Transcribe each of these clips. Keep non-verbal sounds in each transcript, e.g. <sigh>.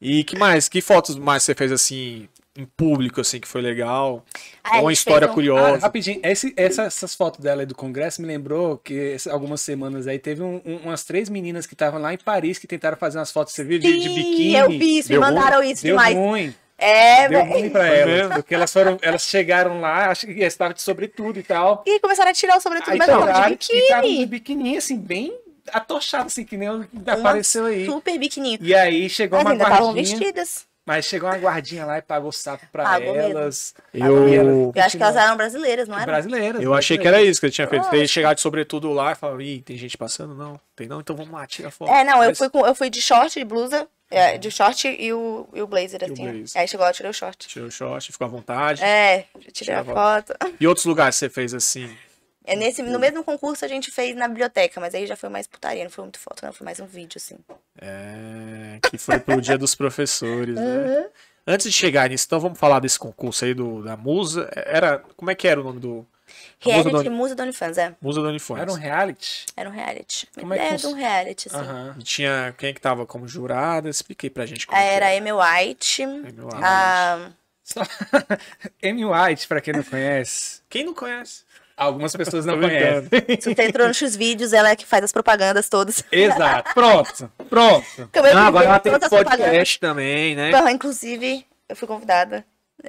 E que mais? Que fotos mais você fez assim em público, assim, que foi legal? Ah, Ou uma história um... curiosa? Ah, rapidinho, Esse, essa, essas fotos dela aí do congresso me lembrou que algumas semanas aí teve um, um, umas três meninas que estavam lá em Paris que tentaram fazer umas fotos, você viu, de, de biquíni. eu vi isso, me mandaram ruim, isso deu demais. Ruim. É, Deu ruim para ela, porque elas foram, elas chegaram lá, acho que estavam de sobretudo e tal. E começaram a tirar o sobretudo, aí mas de biquíni. E de biquíni, assim, bem atochado, assim, que nem o apareceu aí. Super biquininho. E aí chegou Mas uma ainda guardinha. vestidas. Mas chegou uma guardinha lá e pagou sapo pra pagou elas. Eu... eu... acho que elas eram brasileiras, não era? Brasileiras. Eu achei que era isso que ele tinha feito. Ele chegar de sobretudo lá e falar, ih, tem gente passando? Não, tem não, então vamos lá, tira foto. É, não, Mas... eu, fui com, eu fui de short, e blusa, é, de short e o, e o blazer, assim. O blazer. Aí chegou lá, tirei o short. Tirou o short, ficou à vontade. É, tirei a, a foto. foto. E outros lugares você fez assim? É nesse, no mesmo concurso a gente fez na biblioteca, mas aí já foi mais putaria, não foi muito foto, não, foi mais um vídeo, assim. É, que foi pro dia dos professores, né? Uhum. Antes de chegar nisso, então vamos falar desse concurso aí do, da Musa. Era, como é que era o nome do... Reality Musa, Musa OnlyFans, é. Musa do OnlyFans. Era um reality? Era um reality. Como é é cons... de um reality, assim. E tinha quem é que tava como jurada? Expliquei pra gente como ah, Era a Amy White. Amy White. A... Ah, <laughs> Amy White, pra quem não conhece. Quem não conhece? Algumas pessoas não conhecem. Se você entrou nos vídeos, ela é que faz as propagandas todas. Exato. Pronto, pronto. Não, ah, agora ela tem podcast também, né? inclusive, eu fui convidada.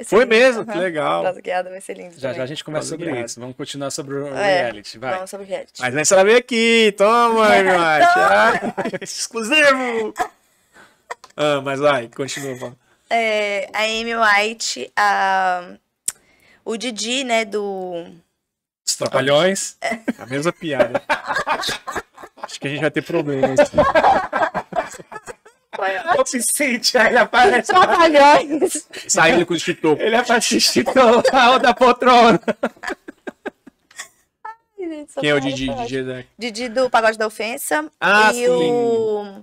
Foi mesmo, uhum. que legal. guiada vai ser lindo. Já já a gente conversa sobre guiado. isso. Vamos continuar sobre o é, reality, vai. Vamos sobre reality. Mas nem ela veio aqui, toma, <laughs> white ah, <laughs> Exclusivo! ah, mas vai, continua. É, a Amy White, a... o Didi, né, do os trapalhões. A mesma piada. Acho que a gente vai ter problemas. O Vicente, aí ele aparece. Trapalhões. Saindo com o Chitão, Ele aparece Chitô lá <laughs> da poltrona. gente, Quem é o Didi? Didi, é da... Didi do Pagode da Ofensa. Ah, e sim. O...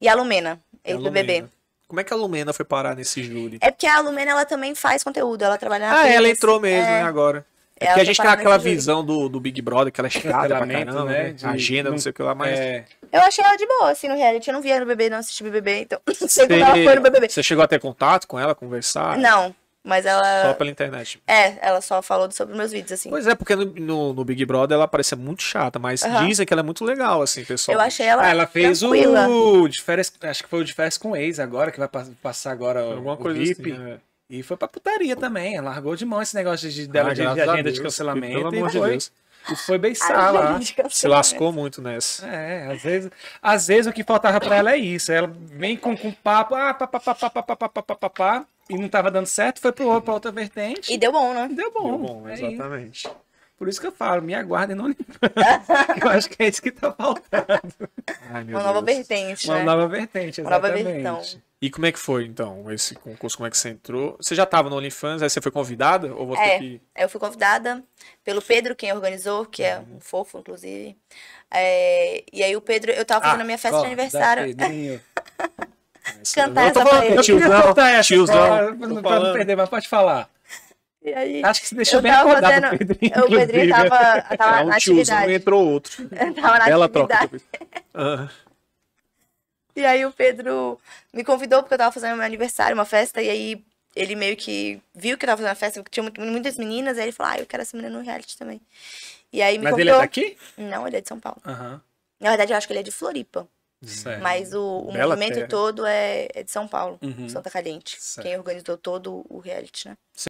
E a Lumena, é ex do bebê. Como é que a Lumena foi parar nesse júri? É porque a Lumena ela também faz conteúdo, ela trabalha na Ah, ela entrou mesmo, é... né, agora. É que é a gente tem aquela visão do, do Big Brother, aquela escada pra caramba, né? né de, agenda, não, sei o que lá, mas. É... Eu achei ela de boa, assim, no reality. Eu não via no BBB, não assisti BBB, então. <laughs> sei como ela foi no BBB. Você chegou a ter contato com ela, conversar? Não. Mas ela. Só pela internet. É, ela só falou sobre meus vídeos, assim. Pois é, porque no, no, no Big Brother ela parecia muito chata, mas dizem que ela é muito legal, assim, pessoal. Eu achei ela. Ah, ela fez tranquila. o. De férias, acho que foi o de férias com o ex agora, que vai passar agora Alguma o coisa VIP. Assim, né? E foi pra putaria também. Largou de mão esse negócio de, dela ah, de, de, agenda Deus, de cancelamento. Pelo amor de Deus. E foi bem lá. Se lascou muito nessa. É, às vezes, às vezes o que faltava pra ela é isso. Ela vem com, com papo, ah, papapá, e não tava dando certo, foi pro, pra outra vertente. E deu bom, né? Deu bom. Deu bom, exatamente. É isso. Por isso que eu falo, me aguardem no eu acho que é isso que tá faltando nova vertente, Uma né? nova vertente, exatamente. nova E como é que foi, então, esse concurso? Como é que você entrou? Você já estava no OnlyFans, aí você foi convidada? Ou você é, que... eu fui convidada pelo Pedro, quem organizou, que é uhum. um fofo, inclusive. É, e aí o Pedro, eu estava fazendo a ah, minha festa de aniversário. <laughs> Cantar essa falando, eu tiozão, cantar Tiozão, Pra não perder, mas pode falar. Aí, Acho que você deixou bem acordado fazendo... o Pedrinho. O Pedrinho tava, tava é um na atividade. Tiozão, entrou outro. <laughs> tava na Ela atividade. troca. <laughs> E aí o Pedro me convidou porque eu tava fazendo meu aniversário, uma festa, e aí ele meio que viu que eu tava fazendo uma festa, que tinha muitas meninas, aí ele falou, ah, eu quero essa menina no reality também. E aí me Mas convidou. ele é daqui? Não, ele é de São Paulo. Uhum. Na verdade, eu acho que ele é de Floripa. Certo. Mas o, o movimento terra. todo é, é, de São Paulo, uhum. Santa Caliente. Certo. Quem organizou todo o reality, né? Certo.